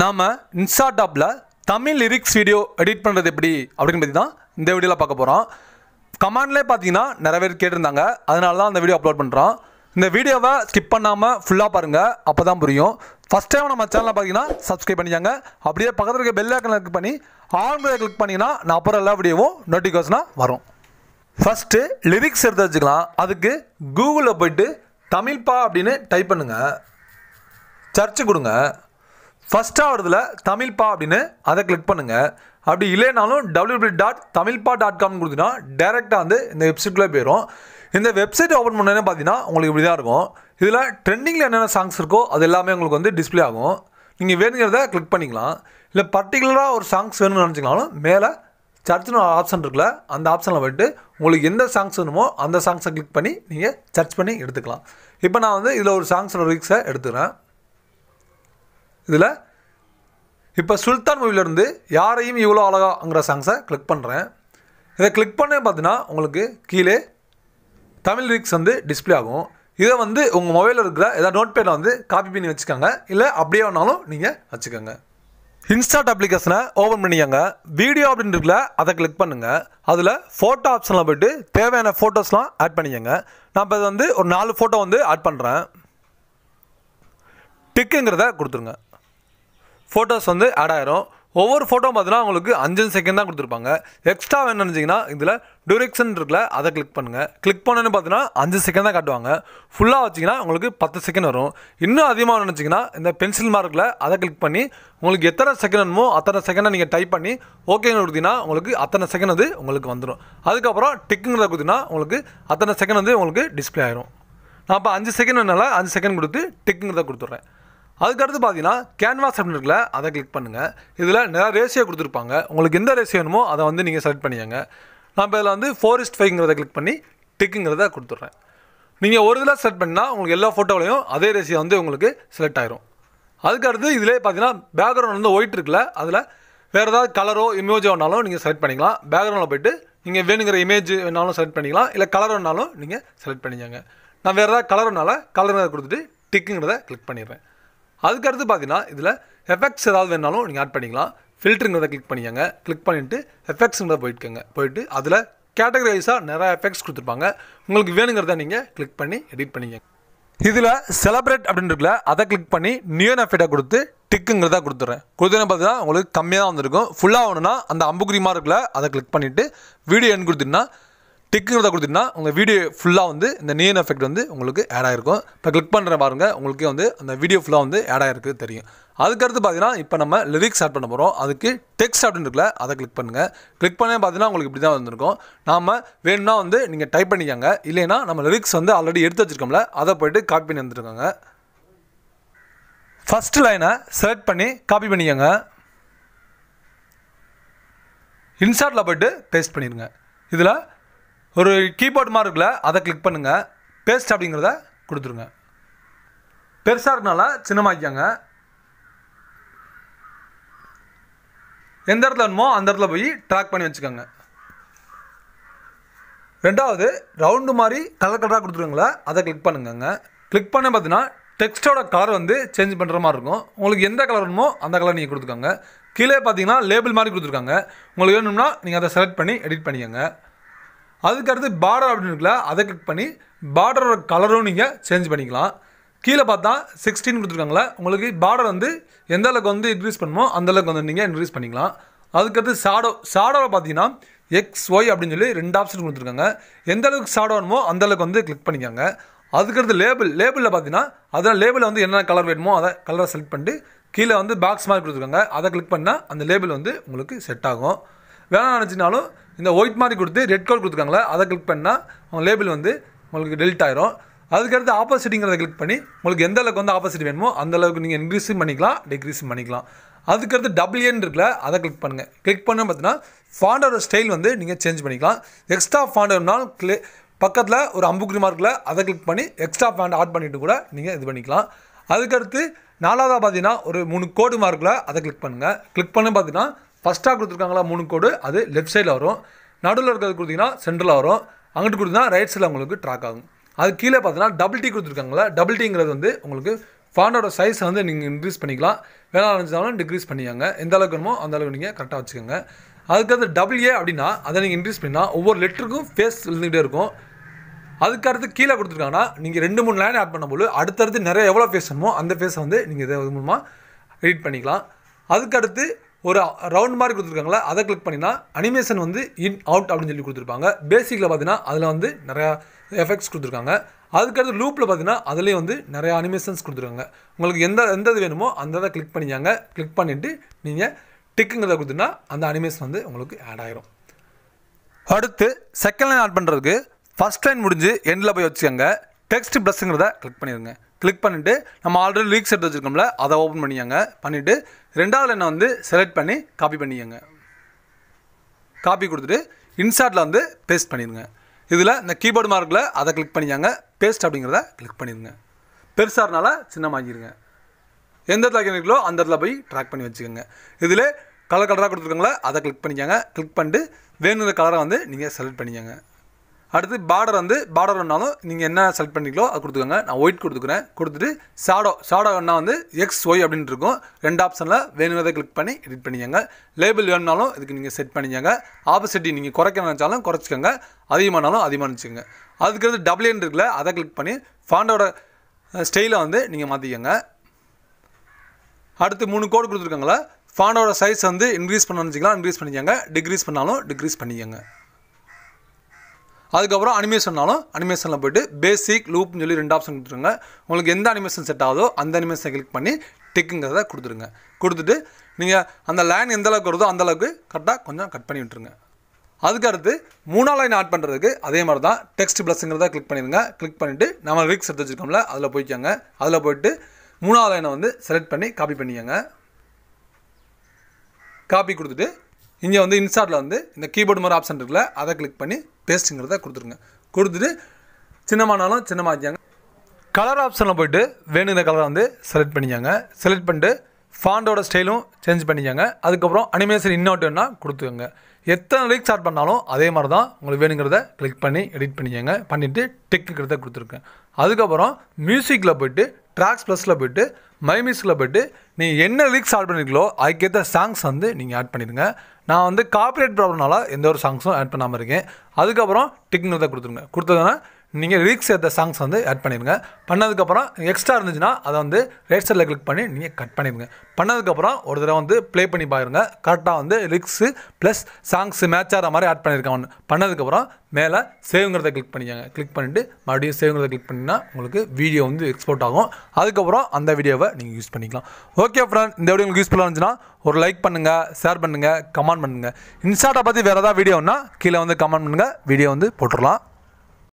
நாம் இன்ஸ்டாடாப்பில் Tamil lyrics video edit பண்ணுறது எப்படி அப்படின்னு பற்றி தான் இந்த வீடியோவில் பார்க்க போகிறோம் கமாண்ட்லேயே பார்த்தீங்கன்னா நிறைய பேர் கேட்டிருந்தாங்க அதனால தான் அந்த வீடியோ அப்லோட் பண்ணுறோம் இந்த வீடியோவை ஸ்கிப் பண்ணாமல் ஃபுல்லாக பாருங்கள் அப்போ தான் புரியும் ஃபஸ்ட் டைம் நம்ம சேனலில் பார்த்தீங்கன்னா சப்ஸ்கிரைப் பண்ணிக்காங்க அப்படியே பக்கத்தில் இருக்க பெல் ஐக்கனை கிளிக் பண்ணி ஆல் கிளிக் பண்ணிங்கன்னா நான் அப்புறம் எல்லா வீடியோவும் நோட்டிஃபிகேஷனாக வரும் ஃபஸ்ட்டு லிரிக்ஸ் எடுத்து வச்சுக்கலாம் அதுக்கு கூகுளில் போயிட்டு தமிழ்ப்பா அப்படின்னு டைப் பண்ணுங்கள் சர்ச்சு கொடுங்க ஃபஸ்ட்டாக வருதுல தமிழ்ப்பா அப்படின்னு அதை கிளிக் பண்ணுங்கள் அப்படி இல்லைனாலும் டபிள்யூபிள்யூ டாட் தமிழ்பா டாட் காம் கொடுத்தீங்கன்னா டேரெக்டாக வந்து இந்த வெப்சைட்குள்ளே போயிடும் இந்த வெப்சைட் ஓப்பன் பண்ணோன்னே பார்த்தீங்கன்னா உங்களுக்கு இப்படி தான் இருக்கும் இதில் ட்ரெண்டிங்கில் என்னென்ன சாங்ஸ் இருக்கோ அது எல்லாமே உங்களுக்கு வந்து டிஸ்பிளே ஆகும் நீங்கள் வேணுங்கிறத கிளிக் பண்ணிக்கலாம் இல்லை பர்டிகுலராக ஒரு சாங்ஸ் வேணும்னு நினச்சிங்கனாலும் மேலே ஒரு ஆப்ஷன் இருக்குல்ல அந்த ஆப்ஷனில் போய்ட்டு உங்களுக்கு எந்த சாங்ஸ் வேணுமோ அந்த சாங்ஸை கிளிக் பண்ணி நீங்கள் சர்ச் பண்ணி எடுத்துக்கலாம் இப்போ நான் வந்து இதில் ஒரு சாங்ஸோட ரிக்ஸை எடுத்துக்கிறேன் இதில் இப்போ சுல்தான் மூவிலேருந்து யாரையும் இவ்வளோ அழகாங்கிற சாங்ஸை கிளிக் பண்ணுறேன் இதை கிளிக் பண்ணே பார்த்தீங்கன்னா உங்களுக்கு கீழே தமிழ் லிரிக்ஸ் வந்து டிஸ்பிளே ஆகும் இதை வந்து உங்கள் மொபைலில் இருக்கிற ஏதாவது நோட் பேடில் வந்து காப்பி பண்ணி வச்சுக்கோங்க இல்லை அப்படியே வேணாலும் நீங்கள் வச்சுக்கோங்க இன்ஸ்டாட் அப்ளிகேஷனை ஓப்பன் பண்ணிக்கோங்க வீடியோ அப்படின்றதுல அதை கிளிக் பண்ணுங்கள் அதில் ஃபோட்டோ ஆப்ஷனில் போய்ட்டு தேவையான ஃபோட்டோஸ்லாம் ஆட் பண்ணிக்கோங்க நான் இப்போ இது வந்து ஒரு நாலு ஃபோட்டோ வந்து ஆட் பண்ணுறேன் டிக்குங்கிறத கொடுத்துருங்க ஃபோட்டோஸ் வந்து ஆட் ஆயிரும் ஒவ்வொரு ஃபோட்டோ பார்த்தீங்கன்னா உங்களுக்கு அஞ்சு செகண்ட் தான் கொடுத்துருப்பாங்க எக்ஸ்ட்ரா வேணும் நினச்சிங்கன்னா இதில் டுரெக்ஷன் இருக்குல்ல அதை கிளிக் பண்ணுங்கள் கிளிக் பண்ணணும்னு பார்த்தீங்கன்னா அஞ்சு செகண்ட் தான் காட்டுவாங்க ஃபுல்லாக வச்சிங்கன்னா உங்களுக்கு பத்து செகண்ட் வரும் இன்னும் அதிகமாக நினச்சிங்கன்னா இந்த பென்சில் மார்க்கில் அதை கிளிக் பண்ணி உங்களுக்கு எத்தனை செகண்ட் வேணுமோ அத்தனை செகண்டை நீங்கள் டைப் பண்ணி ஓகேன்னு கொடுத்தீங்கன்னா உங்களுக்கு அத்தனை செகண்ட் அது உங்களுக்கு வந்துடும் அதுக்கப்புறம் டிக்குங்கிறத கொடுத்தீங்கன்னா உங்களுக்கு அத்தனை செகண்ட் வந்து உங்களுக்கு டிஸ்பிளே ஆயிரும் நான் அப்போ அஞ்சு செகண்ட் வேணால அஞ்சு செகண்ட் கொடுத்து டிக்குங்கிறத கொடுத்துட்றேன் அதுக்கடுத்து பார்த்தீங்கன்னா கேன்வாஸ் அப்படின்னு இருக்குல்ல அதை கிளிக் பண்ணுங்கள் இதில் நிறையா ரேஷியோ கொடுத்துருப்பாங்க உங்களுக்கு எந்த ரேஷியோ வேணுமோ அதை வந்து நீங்கள் செலக்ட் பண்ணிக்கங்க நான் இப்போ இதில் வந்து ஃபோரிஸ்ட் ஃபைங்கிறத கிளிக் பண்ணி டிக்குங்கிறத கொடுத்துட்றேன் நீங்கள் ஒரு இதில் செலக்ட் பண்ணால் உங்களுக்கு எல்லா ஃபோட்டோவிலையும் அதே ரேஷியோ வந்து உங்களுக்கு செலக்ட் ஆயிரும் அதுக்கடுத்து இதிலே பார்த்தீங்கன்னா பேக்ரவுண்ட் வந்து ஒயிட் இருக்குல்ல அதில் வேறு ஏதாவது கலரோ இமேஜோ வேணாலும் நீங்கள் செலக்ட் பண்ணிக்கலாம் பேக்ரவுண்டில் போய்ட்டு நீங்கள் வேணுங்கிற இமேஜ் வேணாலும் செலக்ட் பண்ணிக்கலாம் இல்லை கலர் வேணாலும் நீங்கள் செலக்ட் பண்ணிக்கோங்க நான் வேறு ஏதாவது கலர் வேணாலும் கொடுத்துட்டு டிக்குங்கிறத கிளிக் பண்ணிடுறேன் அதுக்கடுத்து பார்த்தீங்கன்னா இதில் எஃபெக்ட்ஸ் ஏதாவது வேணாலும் நீங்கள் ஆட் பண்ணிக்கலாம் ஃபில்டருங்கிறத கிளிக் பண்ணிக்கங்க கிளிக் பண்ணிவிட்டு எஃபெக்ட்ஸுங்கிறத போயிட்டுங்க போயிட்டு அதில் கேட்டகரைஸாக நிறையா எஃபெக்ட்ஸ் கொடுத்துருப்பாங்க உங்களுக்கு வேணுங்கிறத நீங்கள் கிளிக் பண்ணி எடிட் பண்ணிக்கங்க இதில் செலப்ரேட் அப்படின்னு இருக்குல்ல அதை கிளிக் பண்ணி நியூன் எஃபெக்டாக கொடுத்து டிக்குங்கிறத கொடுத்துட்றேன் கொடுத்தேன்னு பார்த்தீங்கன்னா உங்களுக்கு கம்மியாக தான் வந்திருக்கும் ஃபுல்லாக ஒன்றுனா அந்த அம்புக்குரிமா மாதிரி இருக்குல்ல அதை கிளிக் பண்ணிவிட்டு வீடியோ எண் கொடுத்தீங்கன்னா டிக்குங்கிறத கொடுத்தீங்கன்னா உங்கள் வீடியோ ஃபுல்லாக வந்து இந்த நியன் எஃபெக்ட் வந்து உங்களுக்கு ஆட் ஆகிருக்கும் இப்போ கிளிக் பண்ணுற பாருங்கள் உங்களுக்கே வந்து அந்த வீடியோ ஃபுல்லாக வந்து ஆட் ஆகிருக்கு தெரியும் அதுக்கடுத்து பார்த்தீங்கன்னா இப்போ நம்ம லிரிக்ஸ் ஆட் பண்ண போகிறோம் அதுக்கு டெக்ஸ்ட் அப்படின்னு இருக்குல்ல அதை கிளிக் பண்ணுங்கள் கிளிக் பண்ணி பார்த்தீங்கன்னா உங்களுக்கு இப்படி தான் வந்திருக்கும் நாம் வேணும்னா வந்து நீங்கள் டைப் பண்ணிக்கோங்க இல்லைன்னா நம்ம லிரிக்ஸ் வந்து ஆல்ரெடி எடுத்து வச்சுருக்கோம்ல அதை போய்ட்டு காப்பி பண்ணி வந்துருக்காங்க ஃபஸ்ட்டு லைனை செலக்ட் பண்ணி காப்பி பண்ணிக்கோங்க இன்சார்ட்டில் போய்ட்டு பேஸ்ட் பண்ணிடுங்க இதில் ஒரு கீபோர்டு மாதிரி இருக்குல்ல அதை கிளிக் பண்ணுங்கள் பேஸ்ட் அப்படிங்கிறத கொடுத்துருங்க பெருசாக இருக்கனால சின்னமாக்கிக்கோங்க எந்த இடத்துல வேணுமோ அந்த இடத்துல போய் ட்ராக் பண்ணி வச்சுக்கோங்க ரெண்டாவது ரவுண்டு மாதிரி கலர் கலராக கொடுத்துருங்களா அதை கிளிக் பண்ணுங்கங்க கிளிக் பண்ண பார்த்தீங்கன்னா டெக்ஸ்ட்டோட கலர் வந்து சேஞ்ச் பண்ணுற மாதிரி இருக்கும் உங்களுக்கு எந்த கலர் வேணுமோ அந்த கலர் நீங்கள் கொடுத்துக்கோங்க கீழே பார்த்தீங்கன்னா லேபிள் மாதிரி கொடுத்துருக்காங்க உங்களுக்கு வேணும்னா நீங்கள் அதை செலக்ட் பண்ணி எடிட் பண்ணிக்கோங்க அதுக்கடுத்து பார்டர் அப்படின்னு இருக்குல்ல அதை கிளிக் பண்ணி பார்டரோட கலரும் நீங்கள் சேஞ்ச் பண்ணிக்கலாம் கீழே பார்த்தா சிக்ஸ்டீன் கொடுத்துருக்காங்களே உங்களுக்கு பார்டர் வந்து எந்த அளவுக்கு வந்து இன்க்ரீஸ் பண்ணுமோ அந்தளவுக்கு வந்து நீங்கள் இன்க்ரீஸ் பண்ணிக்கலாம் அதுக்கடுத்து ஷாடோ ஷாடோவில் பார்த்தீங்கன்னா எக்ஸ் ஒய் அப்படின்னு சொல்லி ரெண்டு ஆப்ஷன் கொடுத்துருக்காங்க எந்த அளவுக்கு ஷாடோ வேணுமோ அந்தளவுக்கு வந்து கிளிக் பண்ணிக்காங்க அதுக்கடுத்து லேபிள் லேபிளில் பார்த்தீங்கன்னா அதில் லேபிளில் வந்து என்னென்ன கலர் வேணுமோ அதை கலரை செலக்ட் பண்ணிட்டு கீழே வந்து பாக்ஸ் மாதிரி கொடுத்துருக்காங்க அதை கிளிக் பண்ணால் அந்த லேபிள் வந்து உங்களுக்கு செட் ஆகும் வேணாம் நினச்சினாலும் இந்த ஒயிட் மாதிரி கொடுத்து ரெட் கலர் கொடுத்துருக்காங்களே அதை கிளிக் பண்ணால் உங்கள் லேபிள் வந்து உங்களுக்கு டெலிட் ஆயிரும் அதுக்கடுத்து ஆப்போசிட்டிங்கிறத கிளிக் பண்ணி உங்களுக்கு எந்த அளவுக்கு வந்து ஆப்போசிட் வேணுமோ அந்த அளவுக்கு நீங்கள் இன்க்ரீஸும் பண்ணிக்கலாம் டிக்ரீஸும் பண்ணிக்கலாம் அதுக்கடுத்து டபுள் என் இருக்குல்ல அதை கிளிக் பண்ணுங்கள் கிளிக் பண்ண பார்த்தீங்கன்னா ஃபாண்டோட ஸ்டைல் வந்து நீங்கள் சேஞ்ச் பண்ணிக்கலாம் எக்ஸ்ட்ரா ஃபாண்டோனால் கிளே பக்கத்தில் ஒரு அம்புக்குரி மார்க்கில் அதை கிளிக் பண்ணி எக்ஸ்ட்ரா ஃபேண்ட் ஆட் பண்ணிவிட்டு கூட நீங்கள் இது பண்ணிக்கலாம் அதுக்கடுத்து நாலாவதாக பார்த்தீங்கன்னா ஒரு மூணு கோடு மார்க்கில் அதை கிளிக் பண்ணுங்கள் கிளிக் பண்ண பார்த்தீங்கன்னா ஃபஸ்ட்டாக கொடுத்துருக்காங்களா மூணு கோடு அது லெஃப்ட் சைடில் வரும் நடுவில் இருக்கிறது கொடுத்தீங்கன்னா சென்ட்ரலாக வரும் அங்கிட்டு கொடுத்தீங்கன்னா ரைட் சைடில் உங்களுக்கு ட்ராக் ஆகும் அது கீழே பார்த்தீங்கன்னா டபுள் டி கொடுத்துருக்காங்களா டபுள் டிங்கிறது வந்து உங்களுக்கு ஃபாண்டோட சைஸ் வந்து நீங்கள் இன்க்ரீஸ் பண்ணிக்கலாம் வேணாம் நினச்சாலும் டிக்ரீஸ் பண்ணியாங்க எந்த அளவுக்கு வேணுமோ அந்த அளவுக்கு நீங்கள் கரெக்டாக வச்சுக்கோங்க அதுக்கடுத்து டபுள் ஏ அப்படின்னா அதை நீங்கள் இன்க்ரீஸ் பண்ணால் ஒவ்வொரு லெட்டருக்கும் ஃபேஸ் எழுந்துக்கிட்டே இருக்கும் அதுக்கடுத்து கீழே கொடுத்துருக்காங்கன்னா நீங்கள் ரெண்டு மூணு லைன் ஆட் பண்ணும்போது அடுத்தடுத்து நிறைய எவ்வளோ ஃபேஸ் வேணுமோ அந்த ஃபேஸை வந்து நீங்கள் இதை மூலமாக எடிட் பண்ணிக்கலாம் அதுக்கடுத்து ஒரு ரவுண்ட் மாதிரி கொடுத்துருக்காங்களா அதை கிளிக் பண்ணினா அனிமேஷன் வந்து இன் அவுட் அப்படின்னு சொல்லி கொடுத்துருப்பாங்க பேசிக்கில் பார்த்தீங்கன்னா அதில் வந்து நிறையா எஃபெக்ட்ஸ் கொடுத்துருக்காங்க அதுக்கடுத்து லூப்பில் பார்த்தீங்கன்னா அதுலேயே வந்து நிறையா அனிமேஷன்ஸ் கொடுத்துருக்காங்க உங்களுக்கு எந்த எந்த இது வேணுமோ அந்த இதை கிளிக் பண்ணிக்காங்க கிளிக் பண்ணிவிட்டு நீங்கள் டிக்குங்கிறத கொடுத்துனா அந்த அனிமேஷன் வந்து உங்களுக்கு ஆட் ஆகிரும் அடுத்து செகண்ட் லைன் ஆட் பண்ணுறதுக்கு ஃபஸ்ட் லைன் முடிஞ்சு எண்டில் போய் வச்சுக்கோங்க டெக்ஸ்ட் ப்ளஸ்ங்கிறத கிளிக் பண்ணிடுங்க கிளிக் பண்ணிவிட்டு நம்ம ஆல்ரெடி லீக்ஸ் எடுத்து வச்சுருக்கோம்ல அதை ஓப்பன் பண்ணியாங்க பண்ணிவிட்டு ரெண்டாவது எண்ணை வந்து செலக்ட் பண்ணி காப்பி பண்ணிக்கோங்க காப்பி கொடுத்துட்டு இன்சார்ட்டில் வந்து பேஸ்ட் பண்ணிடுங்க இதில் இந்த கீபோர்டு மார்க்கில் அதை கிளிக் பண்ணிக்காங்க பேஸ்ட் அப்படிங்கிறத கிளிக் பண்ணிடுங்க பெருசாகனால வாங்கிடுங்க எந்த இடத்துல வைக்கிறீங்களோ அந்த இடத்துல போய் ட்ராக் பண்ணி வச்சுக்கோங்க இதில் கலர் கலராக கொடுத்துருக்காங்களா அதை கிளிக் பண்ணிக்காங்க கிளிக் பண்ணிட்டு வேணுங்கிற கலரை வந்து நீங்கள் செலக்ட் பண்ணிக்கோங்க அடுத்து பார்டர் வந்து பார்டர் வேணாலும் நீங்கள் என்ன செலக்ட் பண்ணிக்கலோ அது கொடுத்துக்கோங்க நான் ஒயிட் கொடுத்துக்கிறேன் கொடுத்துட்டு ஷாடோ ஷாடோ வேணா வந்து எக்ஸ் ஒய் அப்படின்ட்டு இருக்கும் ரெண்டு ஆப்ஷனில் வேணுங்கிறத கிளிக் பண்ணி எடிட் பண்ணிக்கோங்க லேபிள் வேணுனாலும் இதுக்கு நீங்கள் செட் பண்ணிக்கோங்க ஆப்போசிட்டி நீங்கள் குறைக்க நினச்சாலும் குறைச்சிக்கோங்க அதிகமானாலும் அதிகமாக நினச்சிக்கோங்க அதுக்கிறது டபுள்யூன் இருக்குல்ல அதை கிளிக் பண்ணி ஃபாண்டோட ஸ்டைலை வந்து நீங்கள் மாற்றிக்கோங்க அடுத்து மூணு கோடு கொடுத்துருக்காங்களா ஃபாண்டோட சைஸ் வந்து இன்க்ரீஸ் பண்ணணுன்னு வச்சிக்கலாம் இன்க்ரீஸ் பண்ணிக்கோங்க டிக்ரீஸ் பண்ணாலும் டிக்ரீஸ் பண்ணிக்கோங்க அதுக்கப்புறம் அனிமேஷன்னாலும் அனிமேஷனில் போய்ட்டு பேசிக் லூப்னு சொல்லி ரெண்டு ஆப்ஷன் கொடுத்துருங்க உங்களுக்கு எந்த அனிமேஷன் செட் ஆகுதோ அந்த அனிமேஷனை கிளிக் பண்ணி டிக்குங்கிறத கொடுத்துருங்க கொடுத்துட்டு நீங்கள் அந்த லைன் எந்த அளவுக்கு வருதோ அந்தளவுக்கு கரெக்டாக கொஞ்சம் கட் பண்ணி விட்டுருங்க அதுக்கடுத்து மூணாம் லைன் ஆட் பண்ணுறதுக்கு அதே மாதிரி தான் டெக்ஸ்ட் ப்ளஸ்ஸுங்கிறத கிளிக் பண்ணிடுங்க கிளிக் பண்ணிவிட்டு நம்ம ரிக்ஸ் எடுத்து வச்சுருக்கோம்ல அதில் போய்க்கோங்க அதில் போயிட்டு மூணாவது லைனை வந்து செலக்ட் பண்ணி காப்பி பண்ணிக்கோங்க காப்பி கொடுத்துட்டு இங்கே வந்து இன்ஸ்டாட்டில் வந்து இந்த கீபோர்டு மாதிரி ஆப்ஷன் இருக்குல்ல அதை கிளிக் பண்ணி பேஸ்ட்டுங்கிறத கொடுத்துருங்க கொடுத்துட்டு சின்னமானாலும் சின்னமாக கலர் ஆப்ஷனில் போய்ட்டு வேணுங்கிற கலரை வந்து செலக்ட் பண்ணிக்காங்க செலக்ட் பண்ணிட்டு ஃபாண்டோட ஸ்டைலும் சேஞ்ச் பண்ணிக்காங்க அதுக்கப்புறம் அனிமேஷன் இன்னொட்டுன்னா கொடுத்துக்கோங்க எத்தனை லைக் ஸ்டார்ட் பண்ணாலும் அதே மாதிரி தான் உங்களுக்கு வேணுங்கிறத கிளிக் பண்ணி எடிட் பண்ணிக்கோங்க பண்ணிவிட்டு டெக்குங்கிறத கொடுத்துருக்கேன் அதுக்கப்புறம் மியூசிக்கில் போய்ட்டு ட்ராக்ஸ் ப்ளஸில் போய்ட்டு மை போய்ட்டு நீங்கள் என்ன லிரிக்ஸ் ஆட் பண்ணிருக்கீங்களோ அதுக்கேற்ற சாங்ஸ் வந்து நீங்கள் ஆட் பண்ணிடுங்க நான் வந்து காப்பிரைட் ப்ராப்ளம்னால எந்த ஒரு சாங்ஸும் ஆட் பண்ணாமல் இருக்கேன் அதுக்கப்புறம் டிக்னு தான் கொடுத்துருங்க கொடுத்ததுனா நீங்கள் ரீக்ஸ் ஏற்ற சாங்ஸ் வந்து ஆட் பண்ணிடுங்க பண்ணதுக்கப்புறம் எக்ஸ்ட்ரா இருந்துச்சுன்னா அதை வந்து ரேஸ்டரில் கிளிக் பண்ணி நீங்கள் கட் பண்ணிடுங்க பண்ணதுக்கப்புறம் ஒரு தடவை வந்து ப்ளே பண்ணி பாருங்க கரெக்டாக வந்து ரிக்ஸு ப்ளஸ் சாங்ஸ் மேட்ச் ஆகிற மாதிரி ஆட் பண்ணியிருக்கேன் ஒன்று பண்ணதுக்கப்புறம் மேலே சேவ்ங்கிறத கிளிக் பண்ணிக்கோங்க கிளிக் பண்ணிவிட்டு மறுபடியும் சேவ்ங்கிறத கிளிக் பண்ணிணா உங்களுக்கு வீடியோ வந்து எக்ஸ்போர்ட் ஆகும் அதுக்கப்புறம் அந்த வீடியோவை நீங்கள் யூஸ் பண்ணிக்கலாம் ஓகே ஃப்ரெண்ட் இந்த வீடியோ உங்களுக்கு யூஸ்ஃபுல்லாக இருந்துச்சுன்னா ஒரு லைக் பண்ணுங்கள் ஷேர் பண்ணுங்கள் கமெண்ட் பண்ணுங்கள் இன்ஸ்டாட்டை பற்றி வேறு ஏதாவது வீடியோன்னா கீழே வந்து கமெண்ட் பண்ணுங்கள் வீடியோ வந்து போட்டுடலாம்